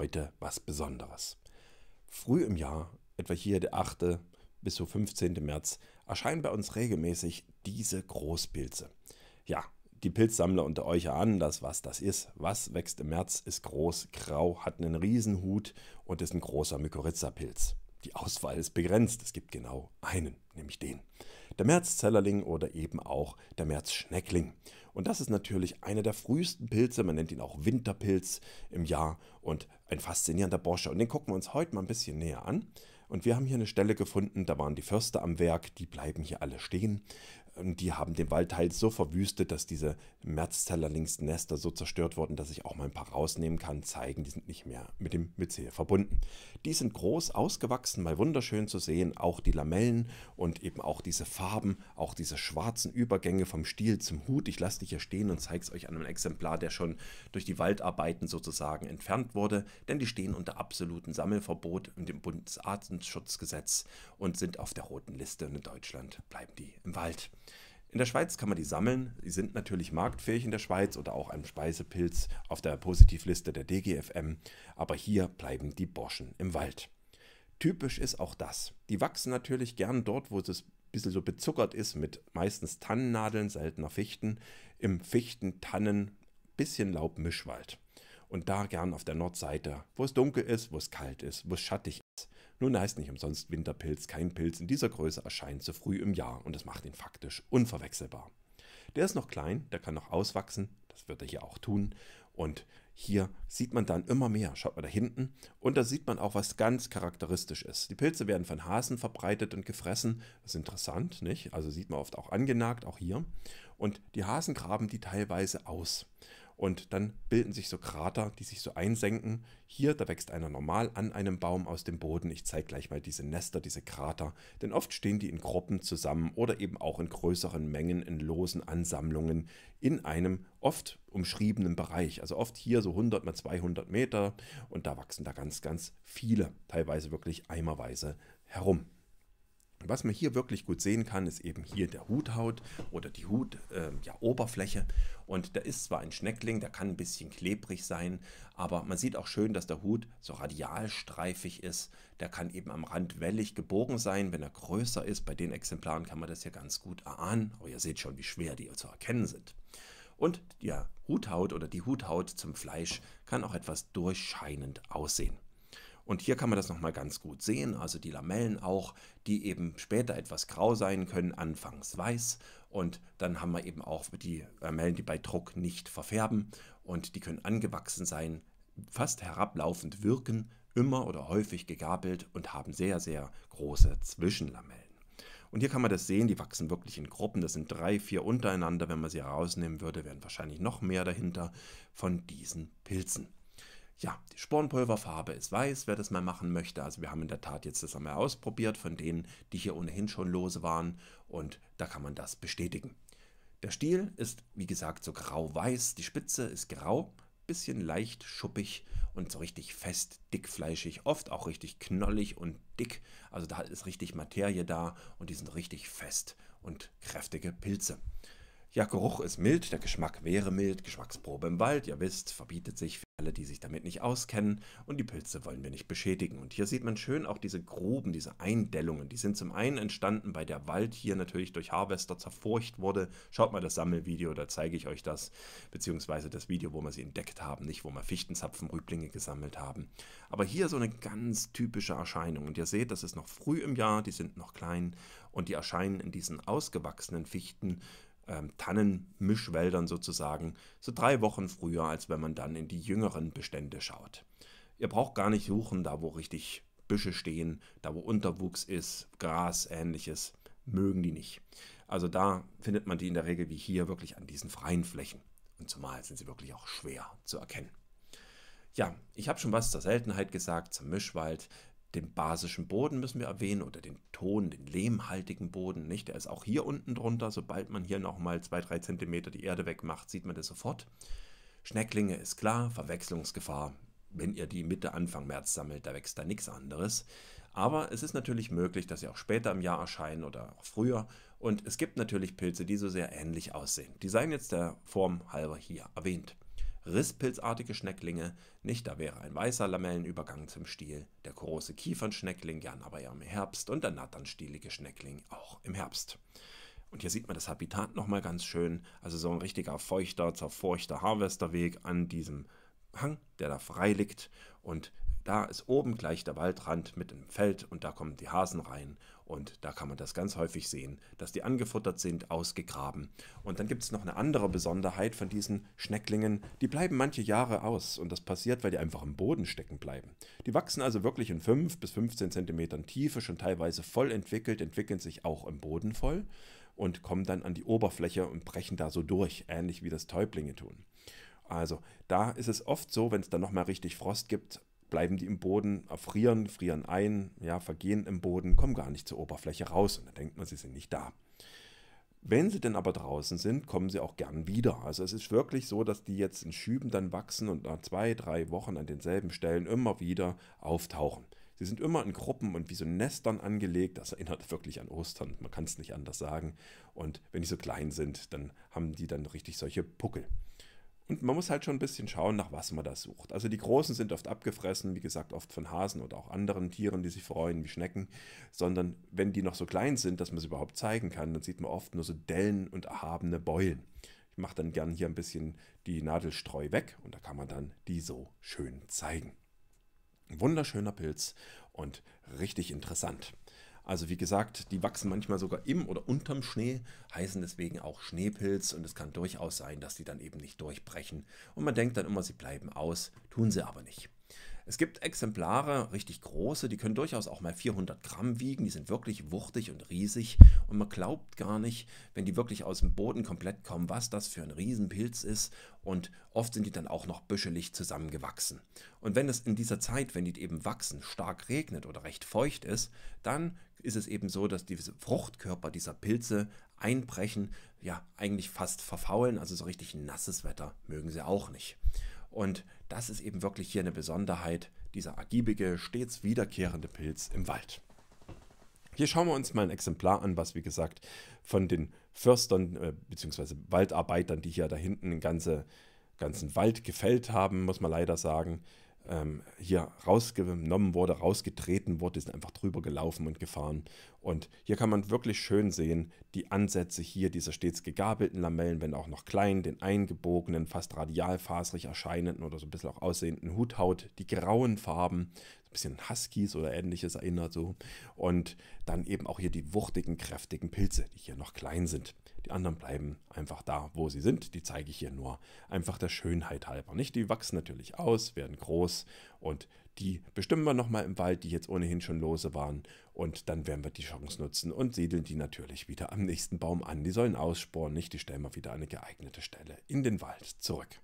heute was Besonderes. Früh im Jahr, etwa hier der 8. bis zum 15. März, erscheinen bei uns regelmäßig diese Großpilze. Ja, die Pilzsammler unter euch ahnen das, was das ist. Was wächst im März, ist groß, grau, hat einen Riesenhut und ist ein großer Mykorrhizapilz. Die Auswahl ist begrenzt, es gibt genau einen, nämlich den. Der Märzzellerling oder eben auch der Märzschneckling. Und das ist natürlich einer der frühesten Pilze, man nennt ihn auch Winterpilz im Jahr und ein faszinierender Borsche. Und den gucken wir uns heute mal ein bisschen näher an. Und wir haben hier eine Stelle gefunden, da waren die Förster am Werk, die bleiben hier alle stehen. Und die haben den Waldteil halt so verwüstet, dass diese Merzzelleringsnester so zerstört wurden, dass ich auch mal ein paar rausnehmen kann, zeigen, die sind nicht mehr mit dem Myzel verbunden. Die sind groß ausgewachsen, mal wunderschön zu sehen, auch die Lamellen und eben auch diese Farben, auch diese schwarzen Übergänge vom Stiel zum Hut. Ich lasse die hier stehen und zeige es euch an einem Exemplar, der schon durch die Waldarbeiten sozusagen entfernt wurde, denn die stehen unter absolutem Sammelverbot und dem Bundesartenschutzgesetz und sind auf der roten Liste und in Deutschland bleiben die im Wald. In der Schweiz kann man die sammeln. Die sind natürlich marktfähig in der Schweiz oder auch einem Speisepilz auf der Positivliste der DGFM. Aber hier bleiben die Borschen im Wald. Typisch ist auch das. Die wachsen natürlich gern dort, wo es ein bisschen so bezuckert ist mit meistens Tannennadeln, seltener Fichten, im Fichten, Tannen, bisschen Laubmischwald. Und da gern auf der Nordseite, wo es dunkel ist, wo es kalt ist, wo es schattig nun, heißt nicht umsonst Winterpilz. Kein Pilz in dieser Größe erscheint so früh im Jahr und das macht ihn faktisch unverwechselbar. Der ist noch klein, der kann noch auswachsen, das wird er hier auch tun. Und hier sieht man dann immer mehr. Schaut mal da hinten. Und da sieht man auch, was ganz charakteristisch ist. Die Pilze werden von Hasen verbreitet und gefressen. Das ist interessant, nicht? Also sieht man oft auch angenagt, auch hier. Und die Hasen graben die teilweise aus und dann bilden sich so Krater, die sich so einsenken. Hier, da wächst einer normal an einem Baum aus dem Boden. Ich zeige gleich mal diese Nester, diese Krater, denn oft stehen die in Gruppen zusammen oder eben auch in größeren Mengen, in losen Ansammlungen in einem oft umschriebenen Bereich. Also oft hier so 100 mal 200 Meter und da wachsen da ganz, ganz viele, teilweise wirklich eimerweise herum. Was man hier wirklich gut sehen kann, ist eben hier der Huthaut oder die Hutoberfläche. Äh, ja, und da ist zwar ein Schneckling, der kann ein bisschen klebrig sein, aber man sieht auch schön, dass der Hut so radialstreifig ist. Der kann eben am Rand wellig gebogen sein. Wenn er größer ist, bei den Exemplaren kann man das hier ganz gut erahnen. Aber ihr seht schon, wie schwer die zu erkennen sind. Und die Huthaut oder die Huthaut zum Fleisch kann auch etwas durchscheinend aussehen. Und hier kann man das nochmal ganz gut sehen, also die Lamellen auch, die eben später etwas grau sein können, anfangs weiß. Und dann haben wir eben auch die Lamellen, die bei Druck nicht verfärben und die können angewachsen sein, fast herablaufend wirken, immer oder häufig gegabelt und haben sehr, sehr große Zwischenlamellen. Und hier kann man das sehen, die wachsen wirklich in Gruppen. Das sind drei, vier untereinander. Wenn man sie herausnehmen würde, wären wahrscheinlich noch mehr dahinter von diesen Pilzen. Ja, die Spornpulverfarbe ist weiß, wer das mal machen möchte. Also wir haben in der Tat jetzt das einmal ausprobiert von denen, die hier ohnehin schon lose waren und da kann man das bestätigen. Der Stiel ist wie gesagt so grau-weiß, die Spitze ist grau, bisschen leicht schuppig und so richtig fest, dickfleischig, oft auch richtig knollig und dick. Also da ist richtig Materie da und die sind richtig fest und kräftige Pilze. Ja, Geruch ist mild, der Geschmack wäre mild, Geschmacksprobe im Wald, ihr wisst, verbietet sich für alle, die sich damit nicht auskennen und die Pilze wollen wir nicht beschädigen. Und hier sieht man schön auch diese Gruben, diese Eindellungen, die sind zum einen entstanden, weil der Wald hier natürlich durch Harvester zerfurcht wurde. Schaut mal das Sammelvideo, da zeige ich euch das, beziehungsweise das Video, wo wir sie entdeckt haben, nicht wo wir Fichtenzapfen, Rüblinge gesammelt haben. Aber hier so eine ganz typische Erscheinung und ihr seht, das ist noch früh im Jahr, die sind noch klein und die erscheinen in diesen ausgewachsenen Fichten ähm, Tannenmischwäldern sozusagen, so drei Wochen früher, als wenn man dann in die jüngeren Bestände schaut. Ihr braucht gar nicht suchen, da wo richtig Büsche stehen, da wo Unterwuchs ist, Gras, ähnliches, mögen die nicht. Also da findet man die in der Regel wie hier wirklich an diesen freien Flächen. Und zumal sind sie wirklich auch schwer zu erkennen. Ja, ich habe schon was zur Seltenheit gesagt, zum Mischwald den basischen Boden müssen wir erwähnen oder den Ton, den lehmhaltigen Boden, nicht? Der ist auch hier unten drunter. Sobald man hier nochmal zwei, drei Zentimeter die Erde wegmacht, sieht man das sofort. Schnecklinge ist klar, Verwechslungsgefahr. Wenn ihr die Mitte, Anfang März sammelt, da wächst da nichts anderes. Aber es ist natürlich möglich, dass sie auch später im Jahr erscheinen oder auch früher. Und es gibt natürlich Pilze, die so sehr ähnlich aussehen. Die seien jetzt der Form halber hier erwähnt. Risspilzartige Schnecklinge nicht, da wäre ein weißer Lamellenübergang zum Stiel, der große Kiefernschneckling gern aber eher im Herbst und der natternstielige Schneckling auch im Herbst. Und hier sieht man das Habitat nochmal ganz schön, also so ein richtiger feuchter, zerfurchter Harvesterweg an diesem Hang, der da frei liegt und da ist oben gleich der Waldrand mit dem Feld und da kommen die Hasen rein und da kann man das ganz häufig sehen, dass die angefuttert sind, ausgegraben. Und dann gibt es noch eine andere Besonderheit von diesen Schnecklingen, die bleiben manche Jahre aus und das passiert, weil die einfach im Boden stecken bleiben. Die wachsen also wirklich in 5 bis 15 Zentimetern Tiefe, schon teilweise voll entwickelt, entwickeln sich auch im Boden voll und kommen dann an die Oberfläche und brechen da so durch, ähnlich wie das Täublinge tun. Also da ist es oft so, wenn es dann nochmal richtig Frost gibt, bleiben die im Boden, erfrieren, frieren ein, ja, vergehen im Boden, kommen gar nicht zur Oberfläche raus und dann denkt man, sie sind nicht da. Wenn sie denn aber draußen sind, kommen sie auch gern wieder. Also es ist wirklich so, dass die jetzt in Schüben dann wachsen und nach zwei, drei Wochen an denselben Stellen immer wieder auftauchen. Sie sind immer in Gruppen und wie so Nestern angelegt. Das erinnert wirklich an Ostern. Man kann es nicht anders sagen. Und wenn die so klein sind, dann haben die dann richtig solche Puckel. Und man muss halt schon ein bisschen schauen, nach was man da sucht. Also die Großen sind oft abgefressen, wie gesagt, oft von Hasen oder auch anderen Tieren, die sich freuen, wie Schnecken. Sondern wenn die noch so klein sind, dass man sie überhaupt zeigen kann, dann sieht man oft nur so Dellen und erhabene Beulen. Ich mache dann gern hier ein bisschen die Nadelstreu weg und da kann man dann die so schön zeigen. Ein wunderschöner Pilz und richtig interessant. Also wie gesagt, die wachsen manchmal sogar im oder unterm Schnee, heißen deswegen auch Schneepilz und es kann durchaus sein, dass die dann eben nicht durchbrechen. Und man denkt dann immer, sie bleiben aus, tun sie aber nicht. Es gibt Exemplare, richtig große, die können durchaus auch mal 400 Gramm wiegen, die sind wirklich wuchtig und riesig und man glaubt gar nicht, wenn die wirklich aus dem Boden komplett kommen, was das für ein Riesenpilz ist und oft sind die dann auch noch büschelig zusammengewachsen. Und wenn es in dieser Zeit, wenn die eben wachsen, stark regnet oder recht feucht ist, dann ist es eben so, dass diese Fruchtkörper dieser Pilze einbrechen, ja eigentlich fast verfaulen, also so richtig nasses Wetter mögen sie auch nicht. Und das ist eben wirklich hier eine Besonderheit, dieser ergiebige, stets wiederkehrende Pilz im Wald. Hier schauen wir uns mal ein Exemplar an, was wie gesagt von den Förstern äh, bzw. Waldarbeitern, die hier da hinten den ganze, ganzen Wald gefällt haben, muss man leider sagen, ähm, hier rausgenommen wurde, rausgetreten wurde, ist einfach drüber gelaufen und gefahren und hier kann man wirklich schön sehen, die Ansätze hier dieser stets gegabelten Lamellen, wenn auch noch klein, den eingebogenen, fast radialfasrig erscheinenden oder so ein bisschen auch aussehenden Huthaut, die grauen Farben, ein bisschen Huskies oder ähnliches erinnert so. Und dann eben auch hier die wuchtigen, kräftigen Pilze, die hier noch klein sind. Die anderen bleiben einfach da, wo sie sind. Die zeige ich hier nur einfach der Schönheit halber. Nicht? Die wachsen natürlich aus, werden groß und die bestimmen wir nochmal im Wald, die jetzt ohnehin schon lose waren. Und dann werden wir die Chance nutzen und siedeln die natürlich wieder am nächsten Baum an. Die sollen aussporen, nicht? Die stellen wir wieder an eine geeignete Stelle in den Wald zurück.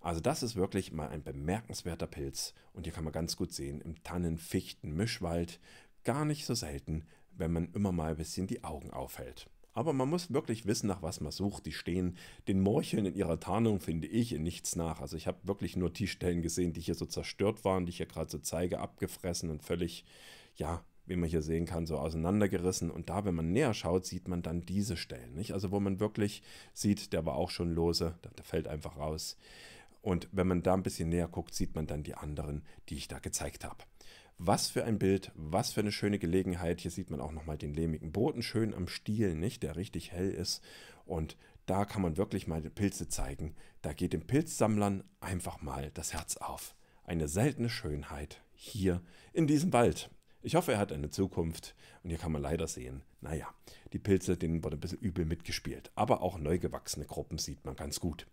Also das ist wirklich mal ein bemerkenswerter Pilz. Und hier kann man ganz gut sehen, im Tannen-Fichten-Mischwald gar nicht so selten, wenn man immer mal ein bisschen die Augen aufhält. Aber man muss wirklich wissen, nach was man sucht. Die stehen den Morcheln in ihrer Tarnung, finde ich, in nichts nach. Also ich habe wirklich nur die Stellen gesehen, die hier so zerstört waren, die ich hier gerade so zeige, abgefressen und völlig, ja, wie man hier sehen kann, so auseinandergerissen. Und da, wenn man näher schaut, sieht man dann diese Stellen. Nicht? Also wo man wirklich sieht, der war auch schon lose, der, der fällt einfach raus. Und wenn man da ein bisschen näher guckt, sieht man dann die anderen, die ich da gezeigt habe. Was für ein Bild, was für eine schöne Gelegenheit. Hier sieht man auch nochmal den lehmigen Boden schön am Stiel, nicht? Der richtig hell ist. Und da kann man wirklich mal Pilze zeigen. Da geht den Pilzsammlern einfach mal das Herz auf. Eine seltene Schönheit hier in diesem Wald. Ich hoffe, er hat eine Zukunft. Und hier kann man leider sehen, naja, die Pilze, denen wurde ein bisschen übel mitgespielt. Aber auch neu gewachsene Gruppen sieht man ganz gut.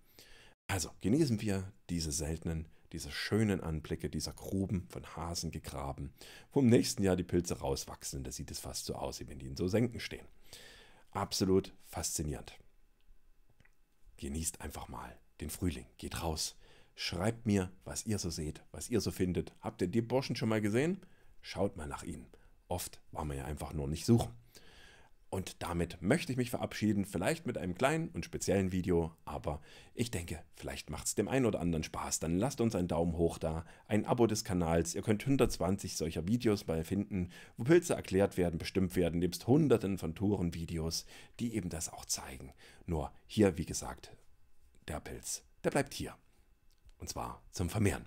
Also genießen wir diese seltenen dieser schönen Anblicke, dieser Gruben von Hasen gegraben, wo im nächsten Jahr die Pilze rauswachsen. Da sieht es fast so aus, wie wenn die in so Senken stehen. Absolut faszinierend. Genießt einfach mal den Frühling. Geht raus. Schreibt mir, was ihr so seht, was ihr so findet. Habt ihr die Burschen schon mal gesehen? Schaut mal nach ihnen. Oft war man ja einfach nur nicht suchen. Und damit möchte ich mich verabschieden, vielleicht mit einem kleinen und speziellen Video, aber ich denke, vielleicht macht es dem einen oder anderen Spaß. Dann lasst uns einen Daumen hoch da, ein Abo des Kanals. Ihr könnt 120 solcher Videos mal finden, wo Pilze erklärt werden, bestimmt werden, nebst hunderten von Touren-Videos, die eben das auch zeigen. Nur hier, wie gesagt, der Pilz, der bleibt hier. Und zwar zum Vermehren.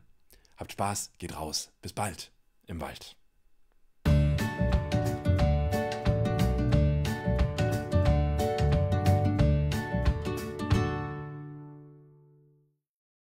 Habt Spaß, geht raus, bis bald im Wald.